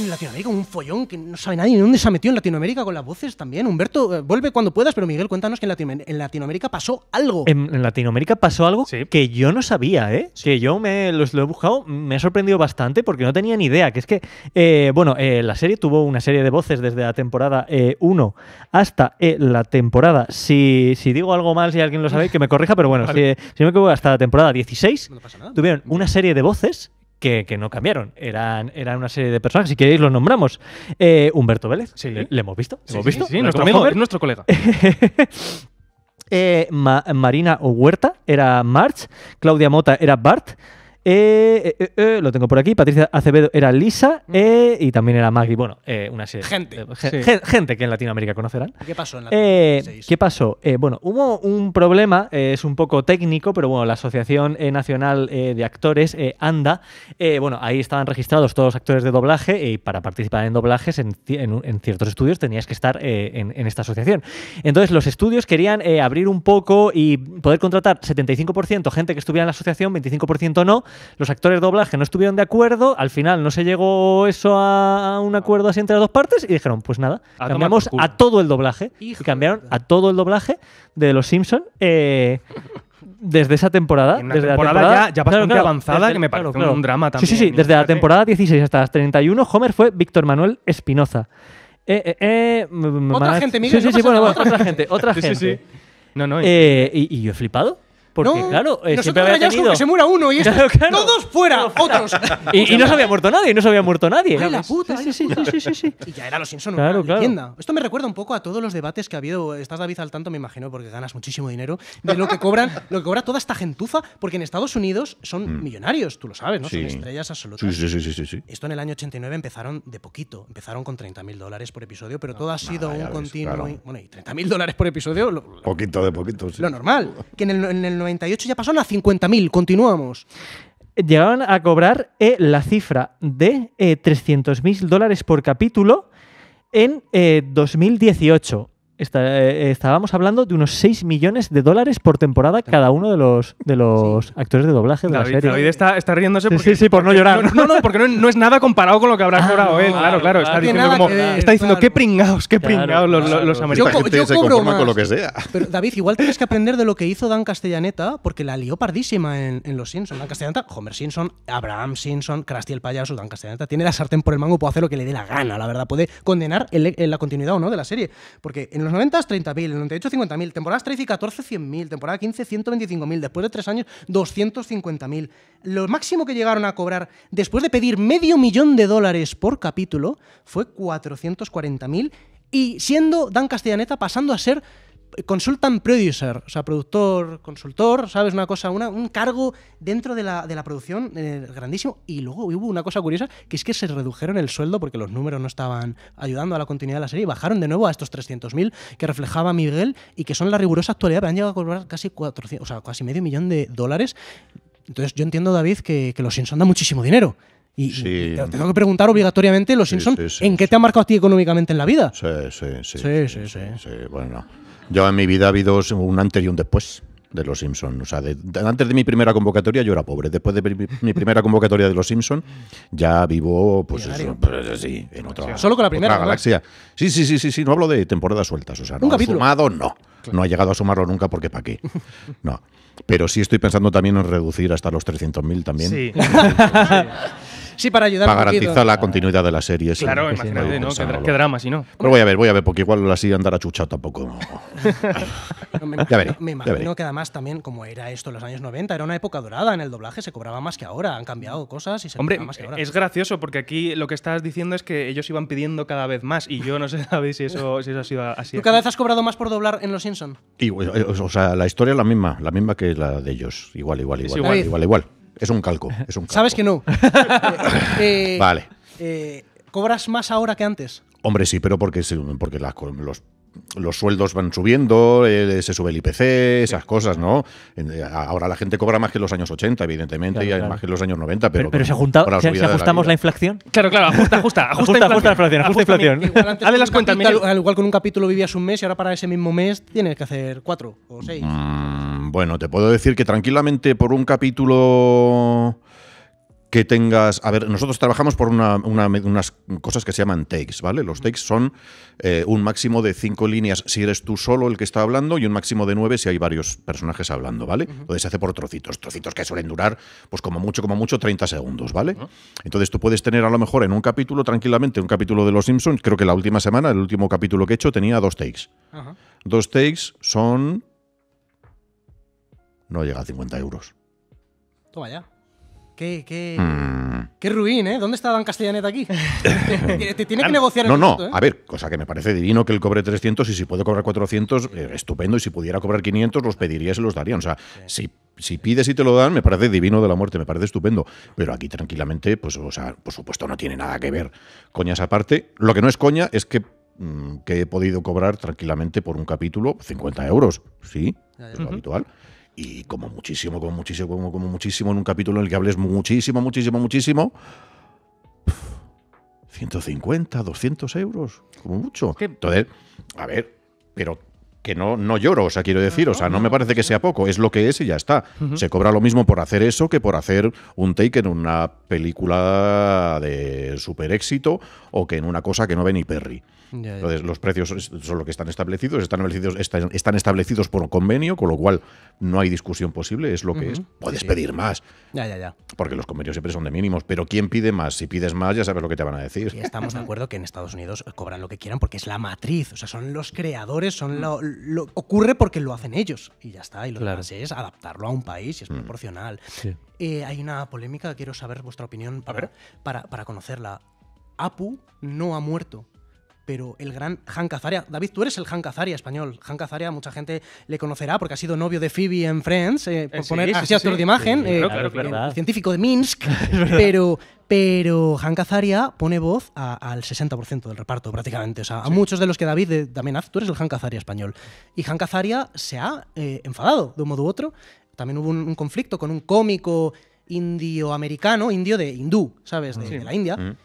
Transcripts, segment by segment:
en Latinoamérica, un follón que no sabe nadie dónde se ha metido en Latinoamérica con las voces también. Humberto, eh, vuelve cuando puedas, pero Miguel, cuéntanos que en, Latinoamérica pasó algo. En, Latinoamérica pasó algo que yo no sabía, ¿eh? Que yo me los, lo he buscado, me ha sorprendido bastante porque no tenía ni idea. Que es que, eh, bueno, eh, la serie tuvo una serie de voces desde la temporada 1 hasta la temporada, si, si, digo algo mal, si alguien lo sabe, que me corrija, pero bueno, si, si, me equivoco, hasta la temporada 16 tuvieron una serie de voces que, no cambiaron. Eran, eran una serie de personajes. Si queréis, los nombramos. Eh, Humberto Vélez. ¿Le, hemos visto? hemos visto? nuestro, colega. Eh, Marina Huerta era March. Claudia Mota era Bart. Eh, eh, eh, eh, lo tengo por aquí. Patricia Acevedo era Lisa mm. y también era Maggie. Bueno, una serie. Gente. Gente que en Latinoamérica conocerán. ¿Qué pasó en Latinoamérica? ¿Qué pasó? bueno, hubo un problema, es un poco técnico, pero bueno, la Asociación Nacional de Actores, ANDA, bueno, ahí estaban registrados todos los actores de doblaje y para participar en doblajes en, ciertos estudios tenías que estar en, en, esta asociación. Entonces, los estudios querían abrir un poco y poder contratar 75% gente que estuviera en la asociación, 25% no los actores doblaje no estuvieron de acuerdo, al final no se llegó eso a un acuerdo así entre las dos partes y dijeron, pues nada, cambiamos a todo el doblaje. y cambiaron a todo el doblaje de Los Simpson eh, desde esa temporada. ya, pasaron bastante avanzada, desde, me un drama Sí, sí, sí. Desde la temporada 16 hasta las 31, Homer fue Víctor Manuel Espinoza. otra gente, otra gente, otra gente. No, no, y eh, yo he flipado. Porque, claro, eh, siempre había tenido... que se muera uno y todos fuera, otros. y, no se había muerto nadie, no se había muerto nadie. Ay, Y ya era los Simpson claro, Esto me recuerda un poco a todos los debates que ha habido, estás David al tanto, me imagino, porque ganas muchísimo dinero, de lo que cobran, lo que cobra toda esta gentuza, porque en Estados Unidos son mm. millonarios, tú lo sabes, ¿no? Son estrellas absolutas. Sí, sí, sí, Esto en el año 89 empezaron de poquito, empezaron con 30.000 dólares por episodio, pero todo ha sido un continuo... Y, bueno, y 30.000 dólares por episodio... poquito de poquito, sí. Lo normal, que en el ya pasaron a 50.000. Continuamos. Llegaban a cobrar eh, la cifra de eh, 300.000 dólares por capítulo en eh, 2018. Eh, estábamos hablando de unos 6 millones de dólares por temporada cada uno de los, de los actores de doblaje de la serie. David está, riéndose por no llorar. No, no, porque no, es nada comparado con lo que habrá llorado ah, él. Claro, claro. Está diciendo, qué pringados, qué pringados los, americanos. con lo que sea. Pero David, igual tienes que aprender de lo que hizo Dan Castellaneta porque la lió pardísima en, Los Simpsons. Dan Castellaneta, Homer Simpson, Abraham Simpson, Krusty el payaso, Dan Castellaneta. Tiene la sartén por el mango, puede hacer lo que le dé la gana, la verdad. Puede condenar la continuidad o no de la serie. Porque en en los 90 30.000, en el 98 50.000, temporadas 13 y 14 100.000, temporada 15 125.000, después de tres años 250.000. Lo máximo que llegaron a cobrar después de pedir medio millón de dólares por capítulo fue 440.000 y siendo Dan Castellaneta pasando a ser Consultan producer, o sea, productor, consultor, ¿sabes? Una cosa, una, un cargo dentro de la, de la producción eh, grandísimo. Y luego hubo una cosa curiosa, que es que se redujeron el sueldo porque los números no estaban ayudando a la continuidad de la serie y bajaron de nuevo a estos 300.000 que reflejaba Miguel y que son la rigurosa actualidad, pero han llegado a cobrar casi 400, o casi medio millón de dólares. Entonces yo entiendo, David, que, los Simpsons dan muchísimo dinero. Y, sí. tengo que preguntar obligatoriamente, los Simpsons, ¿en qué te ha marcado a ti económicamente en la vida? Sí, sí, sí. Sí, sí, Bueno, yo en mi vida ha habido un antes y un después de los Simpsons. O sea, antes de mi primera convocatoria yo era pobre. Después de mi, primera convocatoria de los Simpsons, ya vivo, pues, pues en otra, Solo con la primera galaxia. Sí, sí, sí, sí, sí. No hablo de temporadas sueltas. O sea, ¿Un capítulo? Sumado, no. No ha llegado a sumarlo nunca porque para qué. No. Pero sí estoy pensando también en reducir hasta los 300.000 también. Sí. sí, para ayudar Para garantizar la continuidad de la serie. Claro, imagínate, ¿no? Qué, drama, si no. Pero voy a ver, voy a ver, porque igual así andar achuchado tampoco. ya veré, me imagino que además también, como era esto en los años 90, era una época dorada en el doblaje, se cobraba más que ahora, han cambiado cosas y se Hombre, cobraba más que ahora. es gracioso porque aquí lo que estás diciendo es que ellos iban pidiendo cada vez más y yo no sé sabéis si eso, si eso ha sido así. ¿Tú cada vez has cobrado más por doblar en los o sea, la historia es la misma, la misma que la de ellos. Igual, igual, igual, igual, igual, Es un calco, Sabes que no. Eh, eh, vale. Eh, ¿Cobras más ahora que antes? Hombre, sí, pero porque, porque los los sueldos van subiendo, eh, se sube el IPC, esas cosas, ¿no? Eh, ahora la gente cobra más que en los años 80, evidentemente, y más que en los años 90, pero... Pero, se, ajustamos la, inflación. Claro, claro, ajusta, ajusta, ajusta, ajusta, inflación, ajusta, la inflación. al igual con un capítulo vivías un mes y ahora para ese mismo mes tienes que hacer cuatro o seis. Mm, bueno, te puedo decir que tranquilamente por un capítulo que tengas. A ver, nosotros trabajamos por unas cosas que se llaman takes, ¿vale? Los takes son eh, un máximo de cinco líneas si eres tú solo el que está hablando y un máximo de nueve si hay varios personajes hablando, ¿vale? Entonces se hace por trocitos, trocitos que suelen durar, pues como mucho, como mucho, 30 segundos, ¿vale? Entonces tú puedes tener a lo mejor en un capítulo, tranquilamente, un capítulo de Los Simpsons, creo que la última semana, el último capítulo que he hecho, tenía dos takes. Dos takes son. No llega a 50 euros. Toma ya. Qué, qué, mm. qué, ruin, ¿eh? ¿Dónde está Dan Castellanet aquí? Te tiene que ah, negociar el No, no, ¿eh? a ver, cosa que me parece divino que él cobre 300 y si puede cobrar 400, eh, estupendo. Y si pudiera cobrar 500, los pediría y se los darían. O sea, si, si pides y te lo dan, me parece divino de la muerte, me parece estupendo. Pero aquí tranquilamente, pues, o sea, por supuesto no tiene nada que ver. Coñas aparte, lo que no es coña es que mm, que he podido cobrar tranquilamente por un capítulo 50 euros, sí, es lo habitual y como muchísimo, como muchísimo, como, como muchísimo, en un capítulo en el que hables muchísimo, muchísimo, muchísimo, 150, 200 euros, como mucho. Entonces, a ver, pero que no, no lloro, o sea, quiero decir, o sea, no me parece que sea poco, es lo que es y ya está. Se cobra lo mismo por hacer eso que por hacer un take en una película de super éxito o que en una cosa que no ve ni Perry. Entonces, los precios son lo que están establecidos, están establecidos, están, establecidos por convenio, con lo cual no hay discusión posible, es lo que es. Puedes pedir más. Ya, ya, ya. Porque los convenios siempre son de mínimos, pero ¿quién pide más? Si pides más, ya sabes lo que te van a decir. Y estamos de acuerdo que en Estados Unidos eh, cobran lo que quieran porque es la matriz, o sea, son los creadores, son mm. lo, ocurre porque lo hacen ellos y ya está, y lo que que es adaptarlo a un país y es mm. proporcional. Eh, hay una polémica, quiero saber vuestra opinión para, para, para conocerla. Apu no ha muerto pero el gran Hank Azaria. David, tú eres el Hank Azaria español. Hank Azaria, mucha gente le conocerá porque ha sido novio de Phoebe en Friends, eh, por eh, poner así sí, de imagen, eh, científico de Minsk, pero, pero Hank Azaria pone voz al 60% del reparto prácticamente. O sea, a muchos de los que David de también hace, tú eres el Hank Azaria español. Y Hank Azaria se ha enfadado de un modo u otro. También hubo un, conflicto con un cómico indio-americano, indio de hindú, ¿sabes? De, mm. la India. Mm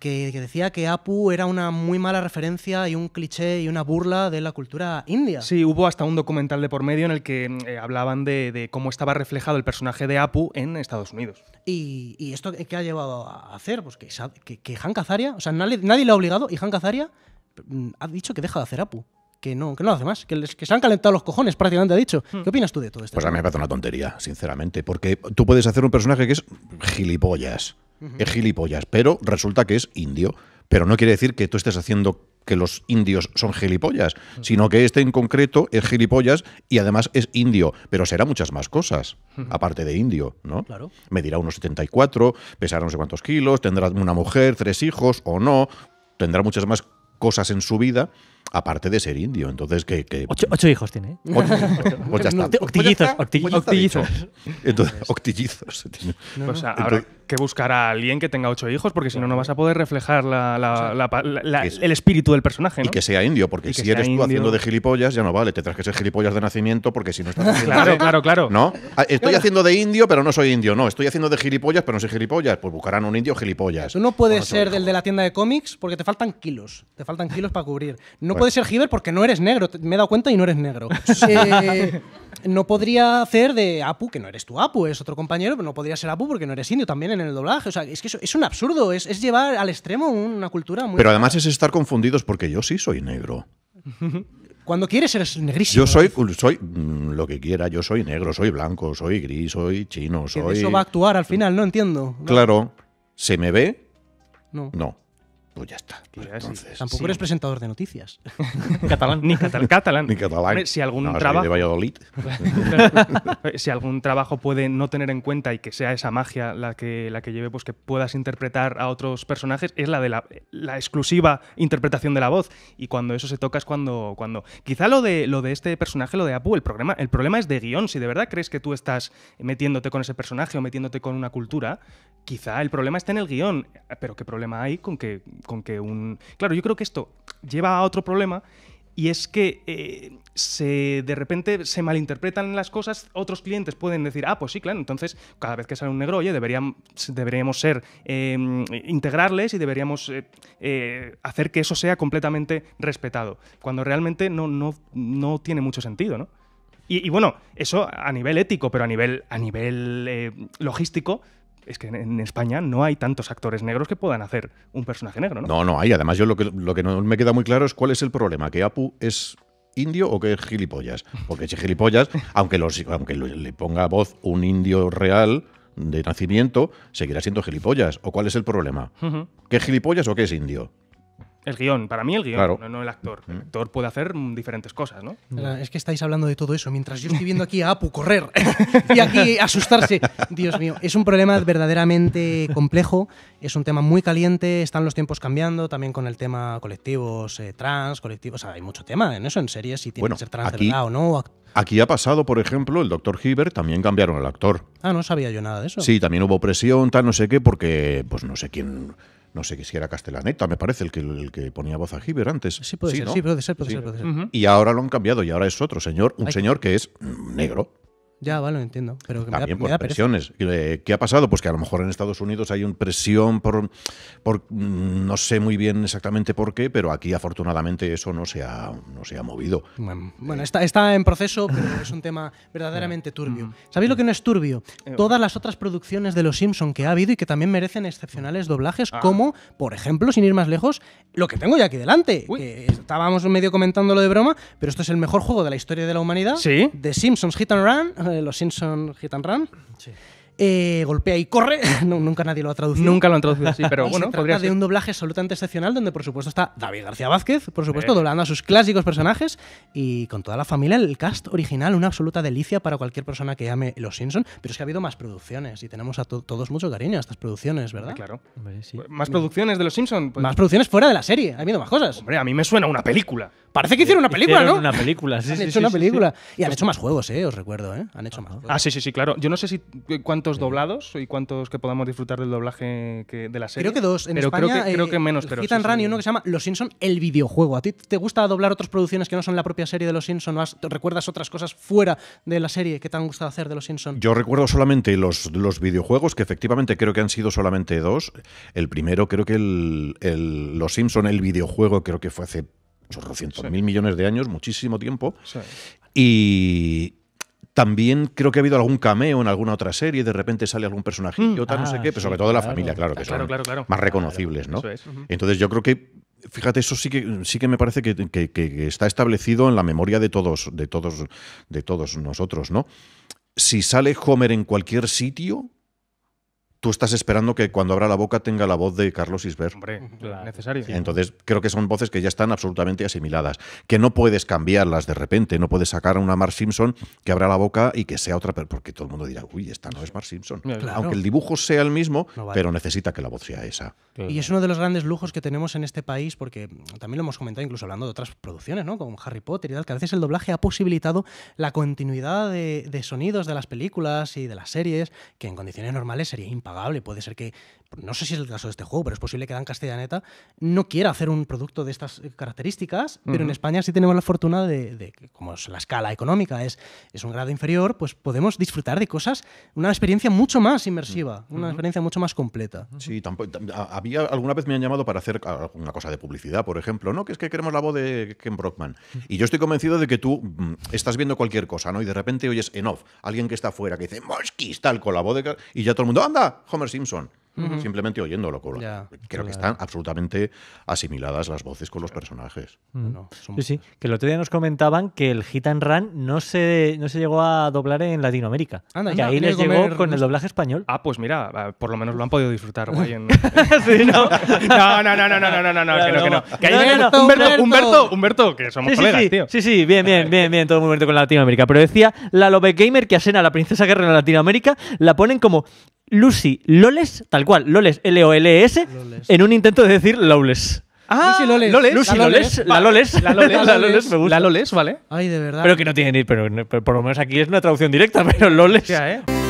que, decía que Apu era una muy mala referencia y un cliché y una burla de la cultura india. Sí, hubo hasta un documental de por medio en el que mm, eh, hablaban de, cómo estaba reflejado el personaje de Apu en Estados Unidos. ¿Y, esto qué ha llevado a hacer? Pues que, que, Han Kazaria, o sea, nadie, le ha obligado y Han Kazaria mm, ha dicho que deja de hacer Apu que no, que no lo hace más, que, que, se han calentado los cojones, prácticamente ha dicho. Hmm. ¿Qué opinas tú de todo esto? Pues a mí me parece una tontería, sinceramente, porque tú puedes hacer un personaje que es gilipollas es gilipollas, pero resulta que es indio. Pero no quiere decir que tú estés haciendo que los indios son gilipollas, sino que este en concreto es gilipollas y además es indio, pero será muchas más cosas, aparte de indio, ¿no? Claro. Medirá unos 74, pesará no sé cuántos kilos, tendrá una mujer, tres hijos o no, tendrá muchas más cosas en su vida aparte de ser indio. Entonces, que. ocho, hijos tiene. Octillizos. Octillizos. Entonces, octillizos. O sea, que buscar a alguien que tenga ocho hijos, porque si no, no vas a poder reflejar el espíritu del personaje. Y que sea indio, porque si eres tú haciendo de gilipollas, ya no vale. Tendrás que ser gilipollas de nacimiento, porque si no estás. claro, claro, claro. ¿No? Ah, estoy haciendo de indio, pero no soy indio. No, estoy haciendo de gilipollas, pero no soy gilipollas. Pues buscarán un indio gilipollas. Tú no puedes ser del de la tienda de cómics, porque te faltan kilos. Te faltan kilos para cubrir. No puede ser Hiver porque no eres negro. Me he dado cuenta y no eres negro. Eh, no podría hacer de Apu, que no eres tú Apu, es otro compañero, pero no podría ser Apu porque no eres indio también en el doblaje. O sea, es que es un absurdo, es, llevar al extremo una cultura muy. Pero además es estar confundidos porque yo sí soy negro. Cuando quieres eres negrísimo. Yo soy, mm, lo que quiera, yo soy negro, soy blanco, soy gris, soy chino, soy. Eso va a actuar al final, no entiendo. Claro, se me ve. No. No. Pues ya está. Pues Tampoco eres presentador de noticias. catalán, ni catalán. Ni catalán. Si algún trabajo. puede no tener en cuenta y que sea esa magia la que, la que lleve, pues que puedas interpretar a otros personajes, es la de la, exclusiva interpretación de la voz. Y cuando eso se toca es cuando. cuando... Quizá lo de, lo de este personaje, lo de Apu, el problema, el problema es de guión. Si de verdad crees que tú estás metiéndote con ese personaje o metiéndote con una cultura, quizá el problema está en el guión. Pero ¿qué problema hay con que con que un... Claro, yo creo que esto lleva a otro problema y es que eh, se, de repente se malinterpretan las cosas, otros clientes pueden decir, ah, pues sí, claro, entonces cada vez que sale un negro, oye, deberían, deberíamos ser, em, integrarles y deberíamos eh, eh, hacer que eso sea completamente respetado, cuando realmente no, no, no tiene mucho sentido, ¿no? Y, y, bueno, eso a nivel ético, pero a nivel, a nivel logístico, es que en España no hay tantos actores negros que puedan hacer un personaje negro, ¿no? No, no hay. Además, yo lo que, lo que no me queda muy claro es cuál es el problema, que Apu es indio o que es gilipollas. Porque si gilipollas, aunque, le ponga voz un indio real de nacimiento, seguirá siendo gilipollas. ¿O cuál es el problema? ¿Qué es gilipollas o qué es indio? El guión, para mí el guión, no, el actor. Mm. El actor puede hacer diferentes cosas, ¿no? Es que estáis hablando de todo eso, mientras yo estoy viendo aquí a Apu correr y aquí asustarse. Dios mío, es un problema verdaderamente complejo, es un tema muy caliente, están los tiempos cambiando, también con el tema colectivos eh, trans, colectivos, hay mucho tema en eso, en series, si tiene que ser trans o no. Aquí ha pasado, por ejemplo, el doctor Hieber también cambiaron al actor. Ah, no sabía yo nada de eso. Sí, también hubo presión, tal, no sé qué, porque, pues no sé quién no sé si era Castellaneta, me parece, el que, el que ponía voz a Giver antes. Sí, puede ser, sí, puede ser, Y ahora lo han cambiado y ahora es otro señor, un señor que es negro. Ya, vale, lo entiendo. Pero También por presiones. ¿Qué ha pasado? Pues que a lo mejor en Estados Unidos hay una presión por, por, mm, No sé muy bien exactamente por qué, pero aquí afortunadamente eso no se ha, no se movido. Bueno, está, está en proceso, pero es un tema verdaderamente turbio. ¿Sabéis lo que no es turbio? Eh, Todas las otras producciones de Los Simpson que ha habido y que también merecen excepcionales doblajes, ah. como, por ejemplo, sin ir más lejos, lo que tengo ya aquí delante. estábamos medio comentándolo de broma, pero esto es el mejor juego de la historia de la humanidad. Sí. The Simpsons Hit and Run los Simpsons Hit and Run. Eh, golpea y corre. nunca nadie lo ha traducido. Nunca lo han traducido así, pero bueno, se trata de un doblaje absolutamente excepcional donde, por supuesto, está David García Vázquez, por supuesto, doblando a sus clásicos personajes y con toda la familia el cast original, una absoluta delicia para cualquier persona que ame Los Simpson. Pero es que ha habido más producciones y tenemos a todos mucho cariño a estas producciones, ¿verdad? Claro. Pues, más producciones de Los Simpson. Pues. Más producciones fuera de la serie. Ha habido más cosas. Hombre, a mí me suena una película. Parece que hicieron una película, ¿no? Una película, sí, han hecho una película. Y han hecho más juegos, eh, os recuerdo, eh. Han hecho más. Ah, juegos. Ah, sí, sí, sí, claro. Yo no sé si eh, cuánto ¿Cuántos doblados y cuántos que podamos disfrutar del doblaje de la serie? Creo que dos. En pero España, creo, que, creo que eh, menos. Pero Run uno que se llama Los Simpson el videojuego. ¿A ti te gusta doblar otras producciones que no son la propia serie de Los Simpson? ¿O recuerdas otras cosas fuera de la serie que te han gustado hacer de Los Simpson? Yo recuerdo solamente los, los videojuegos, que efectivamente creo que han sido solamente dos. El primero, creo que el, Los Simpson el videojuego, creo que fue hace unos mil millones de años, muchísimo tiempo. Y también creo que ha habido algún cameo en alguna otra serie, de repente sale algún personaje mm. no ah, sé qué, pero sobre todo la familia, claro, que ah, son más reconocibles, ¿no? Entonces yo creo que fíjate, eso sí que sí que me parece que, está establecido en la memoria de todos, de todos, de todos nosotros, ¿no? Si sale Homer en cualquier sitio, tú estás esperando que cuando abra la boca tenga la voz de Carlos Isber. Hombre, claro. necesario. Entonces, creo que son voces que ya están absolutamente asimiladas, que no puedes cambiarlas de repente, no puedes sacar a una Mar Simpson que abra la boca y que sea otra, porque todo el mundo dirá, uy, esta no es Mar Simpson. Aunque el dibujo sea el mismo, pero necesita que la voz sea esa. Y es uno de los grandes lujos que tenemos en este país, porque también lo hemos comentado incluso hablando de otras producciones, ¿no? Como Harry Potter y tal, que a veces el doblaje ha posibilitado la continuidad de, de sonidos de las películas y de las series, que en condiciones normales sería impagable Puede ser que, no sé si es el caso de este juego, pero es posible que Dan Castellaneta no quiera hacer un producto de estas eh, características, pero en España sí tenemos la fortuna de, de, como es la escala económica es, es un grado inferior, pues podemos disfrutar de cosas, una experiencia mucho más inmersiva, una experiencia mucho más completa. Sí, tampoco, había, alguna vez me han llamado para hacer una cosa de publicidad, por ejemplo, ¿no? Que es que queremos la voz de Ken Brockman. Y yo estoy convencido de que tú mm, estás viendo cualquier cosa, ¿no? Y de repente oyes en off, alguien que está afuera que dice, Mosquistal tal, con la voz de... Y ya todo el mundo, anda, Homer Simpson. Simplemente oyéndolo. Con Creo que están absolutamente asimiladas las voces con los personajes. Sí, sí. Que el otro día nos comentaban que el Hit and Run no se, no se llegó a doblar en Latinoamérica. que ahí les llegó con el doblaje español. Ah, pues mira, ah, por lo menos lo han podido disfrutar. en... sí, no. no. no, no, no, no, no, no, que no, que no. Humberto, Humberto, que somos colegas, sí, tío. Sí, sí, bien, bien, bien, bien, todo muy bien con Latinoamérica. Pero decía la Love Gamer que asena la princesa guerra en Latinoamérica, la ponen como Lucy Loles, tal cual, Loles, e L-O-L-E-S, en un intento de decir Loles. Ah, Lucy Loles. Lucy la Loles. La Loles. La Loles. me gusta. La Loles, ¿vale? Ay, de verdad. Pero que no tiene ni. Pero, pero por lo menos aquí es una traducción directa, pero Loles. Eh.